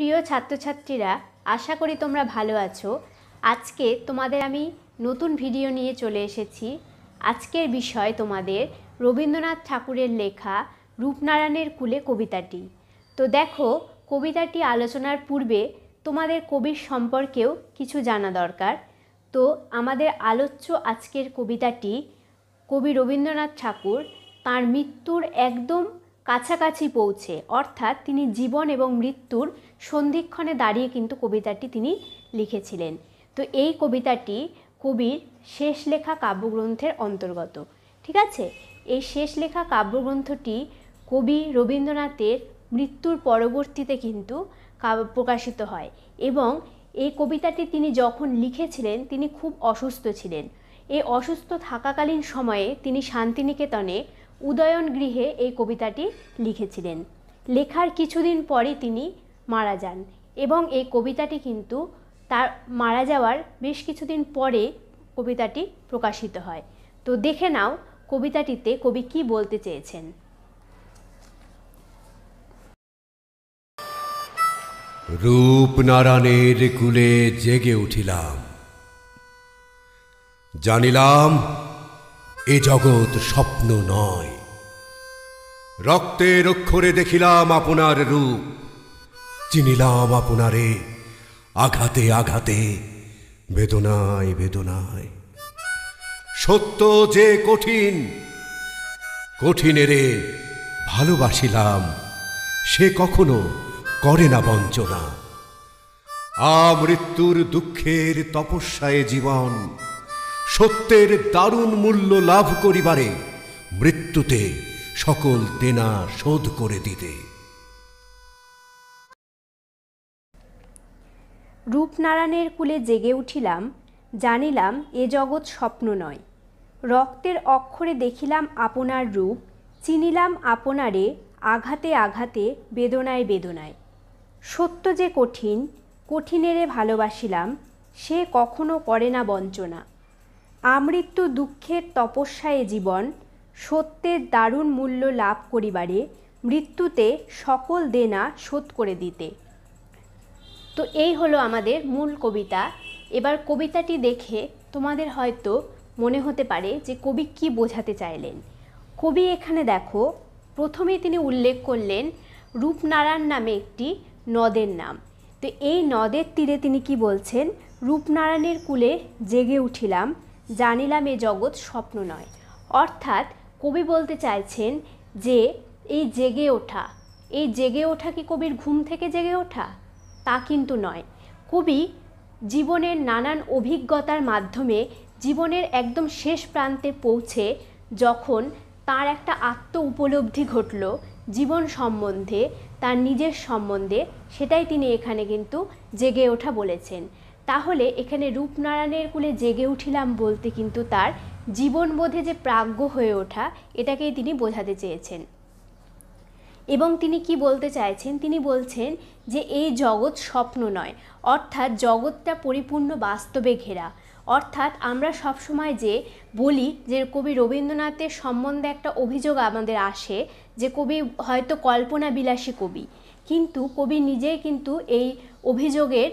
প্রিয় ছাত্রছাত্রীরা আশা করি তোমরা ভালো আছো আজকে তোমাদের আমি নতুন ভিডিও নিয়ে চলে এসেছি আজকের বিষয় তোমাদের রবীন্দ্রনাথ ঠাকুরের লেখা রূপনারায়ণের কুলে কবিতাটি তো দেখো কবিতাটি আলোচনার পূর্বে তোমাদের কবির সম্পর্কেও কিছু জানা দরকার তো আমাদের আলোচ্য আজকের কবিতাটি কবি রবীন্দ্রনাথ ঠাকুর তার মৃত্যুর একদম কাছাকাছি পৌঁছে অর্থাৎ তিনি জীবন এবং মৃত্যুর সন্ধিক্ষণে দাঁড়িয়ে কিন্তু কবিতাটি তিনি লিখেছিলেন তো এই কবিতাটি কবির শেষ লেখা কাব্যগ্রন্থের অন্তর্গত ঠিক আছে এই শেষ লেখা কাব্যগ্রন্থটি কবি রবীন্দ্রনাথের মৃত্যুর পরবর্তীতে কিন্তু প্রকাশিত হয় এবং এই কবিতাটি তিনি যখন লিখেছিলেন তিনি খুব অসুস্থ ছিলেন এই অসুস্থ থাকাকালীন সময়ে তিনি শান্তিনিকেতনে উদয়ন গৃহে এই কবিতাটি লিখেছিলেন লেখার কিছুদিন পরে তিনি মারা যান এবং এই কবিতাটি কিন্তু তার মারা যাওয়ার বেশ কিছুদিন পরে কবিতাটি প্রকাশিত হয় তো দেখে নাও কবিতাটিতে কবি কি বলতে চেয়েছেন রূপনারায়ণের কুলে জেগে উঠিলাম জানিলাম এ জগৎ স্বপ্ন নয় রক্তের অক্ষরে দেখিলাম আপনার রূপ চিনিলাম আপনারে আঘাতে আঘাতে বেদনায় বেদনায় সত্য যে কঠিন কঠিনেরে ভালোবাসিলাম সে কখনো করে না বঞ্চনা আমৃত্যুর দুঃখের তপস্যায় জীবন সত্যের দারুণ মূল্য লাভ করিবারে মৃত্যুতে সকল দেনা শোধ করে দিতে রূপনারায়ণের কুলে জেগে উঠিলাম জানিলাম এ জগৎ স্বপ্ন নয় রক্তের অক্ষরে দেখিলাম আপনার রূপ চিনিলাম আপনারে আঘাতে আঘাতে বেদনায় বেদনায় সত্য যে কঠিন কঠিনেরে ভালোবাসিলাম সে কখনো করে না বঞ্চনা আমৃত্যু দুঃখের তপস্যায় জীবন সত্যের দারুণ মূল্য লাভ করিবারে মৃত্যুতে সকল দেনা শোধ করে দিতে তো এই হলো আমাদের মূল কবিতা এবার কবিতাটি দেখে তোমাদের হয়তো মনে হতে পারে যে কবি কি বোঝাতে চাইলেন কবি এখানে দেখো প্রথমে তিনি উল্লেখ করলেন রূপনারায়ণ নামে একটি নদের নাম তো এই নদের তীরে তিনি কি বলছেন রূপনারায়ণের কুলে জেগে উঠিলাম জানিলাম এ জগৎ স্বপ্ন নয় অর্থাৎ কবি বলতে চাইছেন যে এই জেগে ওঠা এই জেগে ওঠা কি কবির ঘুম থেকে জেগে ওঠা তা কিন্তু নয় কবি জীবনের নানান অভিজ্ঞতার মাধ্যমে জীবনের একদম শেষ প্রান্তে পৌঁছে যখন তার একটা আত্ম উপলব্ধি ঘটল জীবন সম্বন্ধে তার নিজের সম্বন্ধে সেটাই তিনি এখানে কিন্তু জেগে ওঠা বলেছেন তাহলে এখানে রূপনারায়ণের কুলে জেগে উঠিলাম বলতে কিন্তু তার জীবনবোধে যে প্রাজ্ঞ হয়ে ওঠা এটাকেই তিনি বোঝাতে চেয়েছেন এবং তিনি কি বলতে চাইছেন তিনি বলছেন যে এই জগৎ স্বপ্ন নয় অর্থাৎ জগৎটা পরিপূর্ণ বাস্তবে ঘেরা অর্থাৎ আমরা সবসময় যে বলি যে কবি রবীন্দ্রনাথের সম্বন্ধে একটা অভিযোগ আমাদের আসে যে কবি হয়তো কল্পনা বিলাসী কবি কিন্তু কবি নিজেই কিন্তু এই অভিযোগের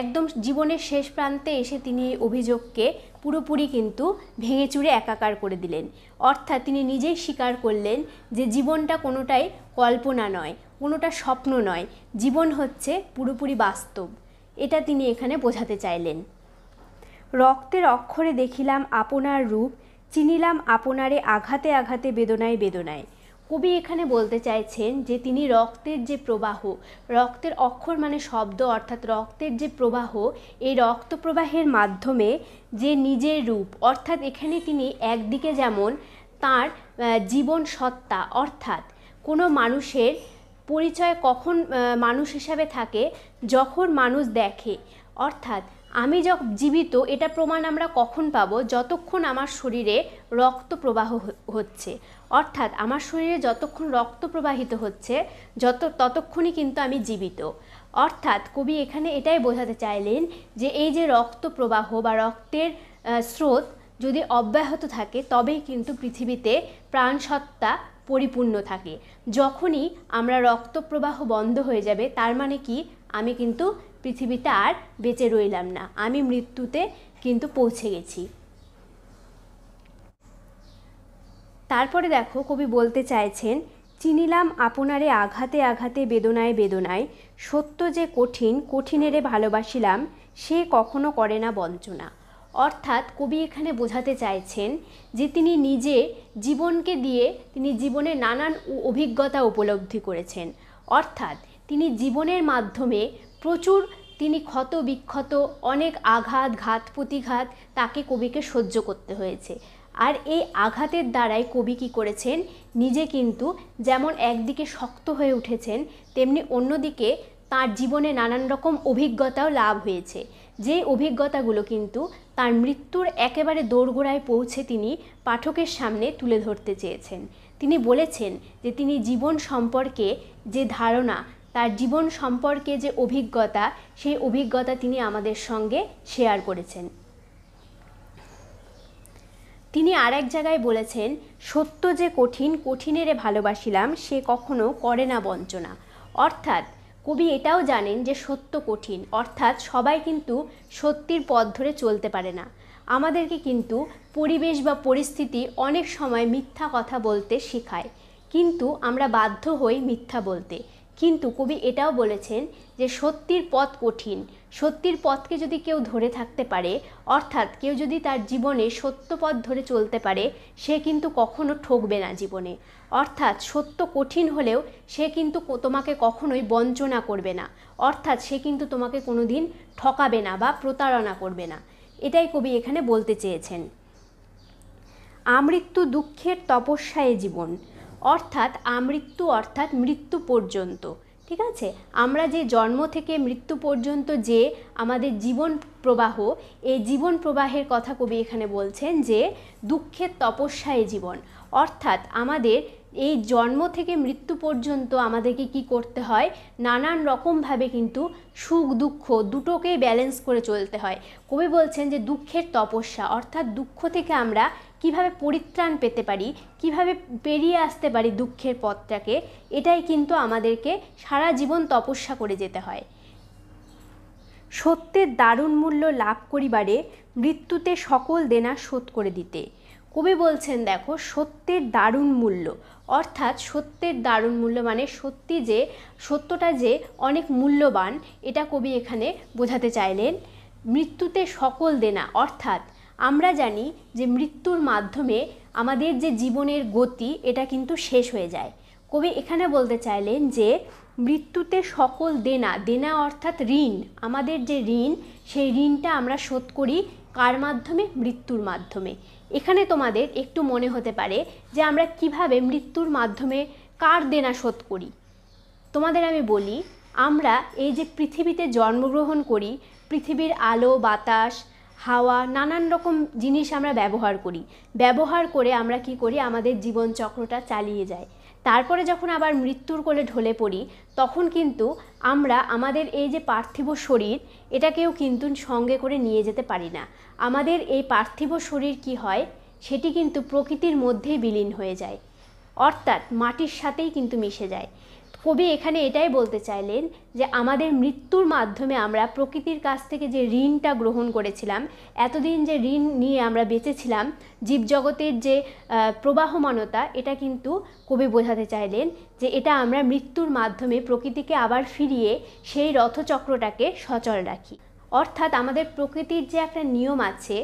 একদম জীবনের শেষ প্রান্তে এসে তিনি এই অভিযোগকে পুরোপুরি কিন্তু ভেঙে চুরে একাকার করে দিলেন অর্থাৎ তিনি নিজেই স্বীকার করলেন যে জীবনটা কোনোটাই কল্পনা নয় কোনোটা স্বপ্ন নয় জীবন হচ্ছে পুরোপুরি বাস্তব এটা তিনি এখানে বোঝাতে চাইলেন রক্তের অক্ষরে দেখিলাম আপনার রূপ চিনিলাম আপনারে আঘাতে আঘাতে বেদনায় বেদনায় কবি এখানে বলতে চাইছেন যে তিনি রক্তের যে প্রবাহ রক্তের অক্ষর মানে শব্দ অর্থাৎ রক্তের যে প্রবাহ এই রক্ত প্রবাহের মাধ্যমে যে নিজের রূপ অর্থাৎ এখানে তিনি একদিকে যেমন তার জীবন সত্তা অর্থাৎ কোনো মানুষের পরিচয় কখন মানুষ হিসাবে থাকে যখন মানুষ দেখে অর্থাৎ আমি যখন জীবিত এটা প্রমাণ আমরা কখন পাব যতক্ষণ আমার শরীরে রক্ত প্রবাহ হচ্ছে অর্থাৎ আমার শরীরে যতক্ষণ রক্ত প্রবাহিত হচ্ছে যত ততক্ষণই কিন্তু আমি জীবিত অর্থাৎ কবি এখানে এটাই বোঝাতে চাইলেন যে এই যে রক্ত প্রবাহ বা রক্তের স্রোত যদি অব্যাহত থাকে তবেই কিন্তু পৃথিবীতে প্রাণসত্তা পরিপূর্ণ থাকে যখনই আমরা রক্তপ্রবাহ বন্ধ হয়ে যাবে তার মানে কি আমি কিন্তু পৃথিবীতে আর বেঁচে রইলাম না আমি মৃত্যুতে কিন্তু পৌঁছে গেছি তারপরে দেখো কবি বলতে চাইছেন চিনিলাম আপনারে আঘাতে আঘাতে বেদনায় বেদনায় সত্য যে কঠিন কঠিনেরে ভালোবাসিলাম সে কখনো করে না বঞ্চনা অর্থাৎ কবি এখানে বোঝাতে চাইছেন যে তিনি নিজে জীবনকে দিয়ে তিনি জীবনে নানান অভিজ্ঞতা উপলব্ধি করেছেন অর্থাৎ তিনি জীবনের মাধ্যমে প্রচুর তিনি ক্ষত বিক্ষত অনেক আঘাত ঘাত প্রতিঘাত তাকে কবিকে সহ্য করতে হয়েছে আর এই আঘাতের দ্বারাই কবি কী করেছেন নিজে কিন্তু যেমন একদিকে শক্ত হয়ে উঠেছেন তেমনি অন্যদিকে তার জীবনে নানান রকম অভিজ্ঞতাও লাভ হয়েছে যে অভিজ্ঞতাগুলো কিন্তু তার মৃত্যুর একেবারে দোরগোড়ায় পৌঁছে তিনি পাঠকের সামনে তুলে ধরতে চেয়েছেন তিনি বলেছেন যে তিনি জীবন সম্পর্কে যে ধারণা তার জীবন সম্পর্কে যে অভিজ্ঞতা সেই অভিজ্ঞতা তিনি আমাদের সঙ্গে শেয়ার করেছেন তিনি আর এক জায়গায় বলেছেন সত্য যে কঠিন কঠিনেরে ভালোবাসিলাম সে কখনো করে না বঞ্চনা অর্থাৎ কবি এটাও জানেন যে সত্য কঠিন অর্থাৎ সবাই কিন্তু সত্যির পথ ধরে চলতে পারে না আমাদেরকে কিন্তু পরিবেশ বা পরিস্থিতি অনেক সময় মিথ্যা কথা বলতে শেখায় কিন্তু আমরা বাধ্য হই মিথ্যা বলতে কিন্তু কবি এটাও বলেছেন যে সত্যির পথ কঠিন সত্যির পথকে যদি কেউ ধরে থাকতে পারে অর্থাৎ কেউ যদি তার জীবনে সত্য পথ ধরে চলতে পারে সে কিন্তু কখনো ঠকবে না জীবনে অর্থাৎ সত্য কঠিন হলেও সে কিন্তু তোমাকে কখনোই বঞ্চনা করবে না অর্থাৎ সে কিন্তু তোমাকে কোনো দিন ঠকাবে না বা প্রতারণা করবে না এটাই কবি এখানে বলতে চেয়েছেন আমৃত্যু দুঃখের তপস্যায় জীবন অর্থাৎ আমৃত্যু অর্থাৎ মৃত্যু পর্যন্ত ঠিক আছে আমরা যে জন্ম থেকে মৃত্যু পর্যন্ত যে আমাদের জীবন প্রবাহ এই জীবন প্রবাহের কথা কবি এখানে বলছেন যে দুঃখের তপস্যায় জীবন অর্থাৎ আমাদের এই জন্ম থেকে মৃত্যু পর্যন্ত আমাদেরকে কি করতে হয় নানান রকমভাবে কিন্তু সুখ দুঃখ দুটোকেই ব্যালেন্স করে চলতে হয় কবি বলছেন যে দুঃখের তপস্যা অর্থাৎ দুঃখ থেকে আমরা কিভাবে পরিত্রাণ পেতে পারি কিভাবে বেরিয়ে আসতে পারি দুঃখের পথটাকে এটাই কিন্তু আমাদেরকে সারা জীবন তপস্যা করে যেতে হয় সত্যের দারুণ মূল্য লাভ করিবারে মৃত্যুতে সকল দেনা শোধ করে দিতে কবি বলছেন দেখো সত্যের দারুণ মূল্য অর্থাৎ সত্যের দারুণ মূল্য মানে সত্যি যে সত্যটা যে অনেক মূল্যবান এটা কবি এখানে বোঝাতে চাইলেন মৃত্যুতে সকল দেনা অর্থাৎ আমরা জানি যে মৃত্যুর মাধ্যমে আমাদের যে জীবনের গতি এটা কিন্তু শেষ হয়ে যায় কবি এখানে বলতে চাইলেন যে মৃত্যুতে সকল দেনা দেনা অর্থাৎ ঋণ আমাদের যে ঋণ সেই ঋণটা আমরা শোধ করি কার মাধ্যমে মৃত্যুর মাধ্যমে এখানে তোমাদের একটু মনে হতে পারে যে আমরা কিভাবে মৃত্যুর মাধ্যমে কার দেনা শোধ করি তোমাদের আমি বলি আমরা এই যে পৃথিবীতে জন্মগ্রহণ করি পৃথিবীর আলো বাতাস হাওয়া নানান রকম জিনিস আমরা ব্যবহার করি ব্যবহার করে আমরা কি করি আমাদের জীবন চক্রটা চালিয়ে যায় তারপরে যখন আবার মৃত্যুর কোলে ঢলে পড়ি তখন কিন্তু আমরা আমাদের এই যে পার্থিব শরীর এটাকেও কিন্তু সঙ্গে করে নিয়ে যেতে পারি না আমাদের এই পার্থিব শরীর কি হয় সেটি কিন্তু প্রকৃতির মধ্যেই বিলীন হয়ে যায় অর্থাৎ মাটির সাথেই কিন্তু মিশে যায় কবি এখানে এটাই বলতে চাইলেন যে আমাদের মৃত্যুর মাধ্যমে আমরা প্রকৃতির কাছ থেকে যে ঋণটা গ্রহণ করেছিলাম এতদিন যে ঋণ নিয়ে আমরা বেঁচেছিলাম জীবজগতের যে প্রবাহমানতা এটা কিন্তু কবি বোঝাতে চাইলেন যে এটা আমরা মৃত্যুর মাধ্যমে প্রকৃতিকে আবার ফিরিয়ে সেই রথচক্রটাকে সচল রাখি অর্থাৎ আমাদের প্রকৃতির যে একটা নিয়ম আছে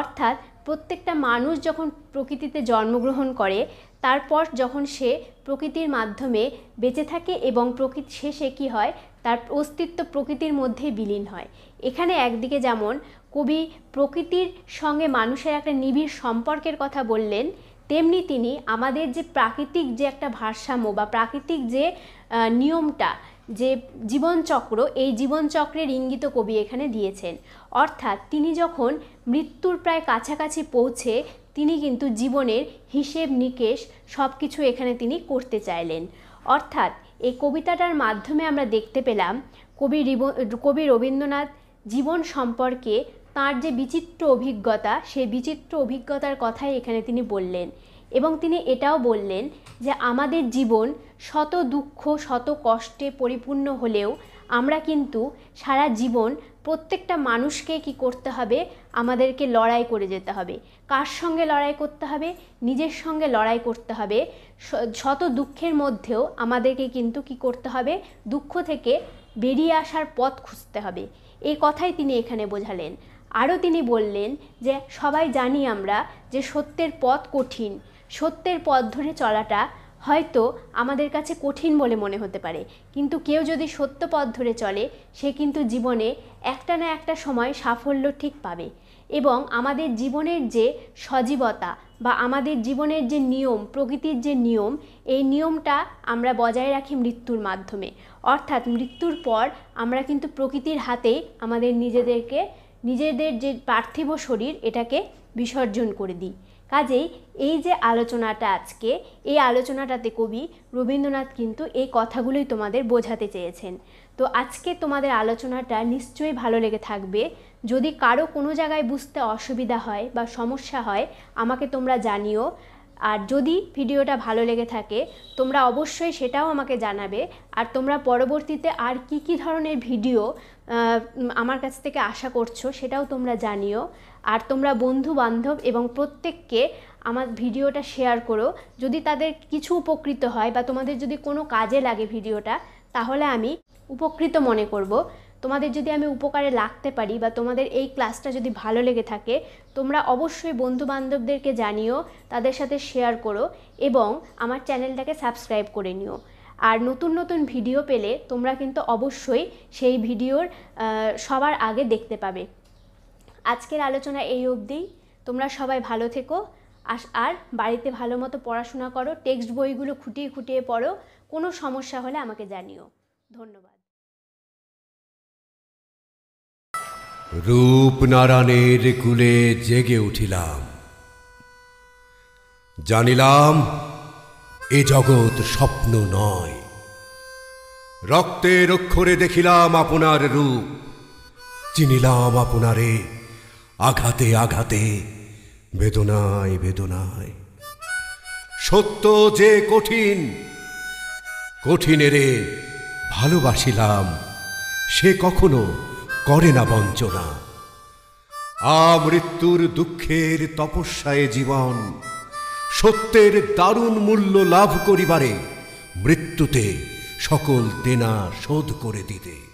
অর্থাৎ প্রত্যেকটা মানুষ যখন প্রকৃতিতে জন্মগ্রহণ করে তারপর যখন সে প্রকৃতির মাধ্যমে বেঁচে থাকে এবং প্রকৃতি শেষে কী হয় তার অস্তিত্ব প্রকৃতির মধ্যে বিলীন হয় এখানে একদিকে যেমন কবি প্রকৃতির সঙ্গে মানুষের একটা নিবিড় সম্পর্কের কথা বললেন তেমনি তিনি আমাদের যে প্রাকৃতিক যে একটা ভারসাম্য বা প্রাকৃতিক যে নিয়মটা যে জীবনচক্র এই জীবনচক্রের ইঙ্গিত কবি এখানে দিয়েছেন অর্থাৎ তিনি যখন মৃত্যুর প্রায় কাছাকাছি পৌঁছে তিনি কিন্তু জীবনের হিসেব নিকেশ সব কিছু এখানে তিনি করতে চাইলেন অর্থাৎ এই কবিতাটার মাধ্যমে আমরা দেখতে পেলাম কবি কবি রবীন্দ্রনাথ জীবন সম্পর্কে তার যে বিচিত্র অভিজ্ঞতা সেই বিচিত্র অভিজ্ঞতার কথাই এখানে তিনি বললেন এবং তিনি এটাও বললেন যে আমাদের জীবন শত দুঃখ শত কষ্টে পরিপূর্ণ হলেও আমরা কিন্তু সারা জীবন প্রত্যেকটা মানুষকে কি করতে হবে আমাদেরকে লড়াই করে যেতে হবে কার সঙ্গে লড়াই করতে হবে নিজের সঙ্গে লড়াই করতে হবে শত দুঃখের মধ্যেও আমাদেরকে কিন্তু কি করতে হবে দুঃখ থেকে বেরিয়ে আসার পথ খুঁজতে হবে এই কথাই তিনি এখানে বোঝালেন আরও তিনি বললেন যে সবাই জানি আমরা যে সত্যের পথ কঠিন সত্যের পথ ধরে চলাটা হয়তো আমাদের কাছে কঠিন বলে মনে হতে পারে কিন্তু কেউ যদি সত্য পথ ধরে চলে সে কিন্তু জীবনে একটা না একটা সময় সাফল্য ঠিক পাবে এবং আমাদের জীবনের যে সজীবতা বা আমাদের জীবনের যে নিয়ম প্রকৃতির যে নিয়ম এই নিয়মটা আমরা বজায় রাখি মৃত্যুর মাধ্যমে অর্থাৎ মৃত্যুর পর আমরা কিন্তু প্রকৃতির হাতেই আমাদের নিজেদেরকে নিজেদের যে পার্থিব শরীর এটাকে বিসর্জন করে দিই কাজেই এই যে আলোচনাটা আজকে এই আলোচনাটাতে কবি রবীন্দ্রনাথ কিন্তু এই কথাগুলোই তোমাদের বোঝাতে চেয়েছেন তো আজকে তোমাদের আলোচনাটা নিশ্চয়ই ভালো লেগে থাকবে যদি কারো কোনো জায়গায় বুঝতে অসুবিধা হয় বা সমস্যা হয় আমাকে তোমরা জানিও আর যদি ভিডিওটা ভালো লেগে থাকে তোমরা অবশ্যই সেটাও আমাকে জানাবে আর তোমরা পরবর্তীতে আর কি কি ধরনের ভিডিও আমার কাছ থেকে আশা করছো সেটাও তোমরা জানিও আর তোমরা বন্ধু বান্ধব এবং প্রত্যেককে আমার ভিডিওটা শেয়ার করো যদি তাদের কিছু উপকৃত হয় বা তোমাদের যদি কোনো কাজে লাগে ভিডিওটা তাহলে আমি উপকৃত মনে করব তোমাদের যদি আমি উপকারে লাগতে পারি বা তোমাদের এই ক্লাসটা যদি ভালো লেগে থাকে তোমরা অবশ্যই বন্ধু বান্ধবদেরকে জানিও তাদের সাথে শেয়ার করো এবং আমার চ্যানেলটাকে সাবস্ক্রাইব করে নিও আর নতুন নতুন ভিডিও পেলে তোমরা কিন্তু অবশ্যই সেই ভিডিওর সবার আগে দেখতে পাবে আজকের আলোচনা এই অবধি তোমরা সবাই ভালো থেকো আর বাড়িতে ভালো মতো পড়াশোনা করো টেক্সট বইগুলো খুঁটিয়ে খুঁটিয়ে পড়ো কোনো সমস্যা হলে আমাকে জানিও ধন্যবাদ রূপনারায়ণের কুলে জেগে উঠিলাম জানিলাম এ জগৎ স্বপ্ন নয় রক্তের অক্ষরে দেখিলাম আপনার রূপ চিনিলাম আপনারে আঘাতে আঘাতে বেদনায় বেদনায় সত্য যে কঠিন কঠিনেরে ভালোবাসিলাম সে কখনো করে না বঞ্চনা আ মৃত্যুর দুঃখের তপস্যায় জীবন সত্যের দারুণ মূল্য লাভ করিবারে মৃত্যুতে সকল দেনা শোধ করে দিতে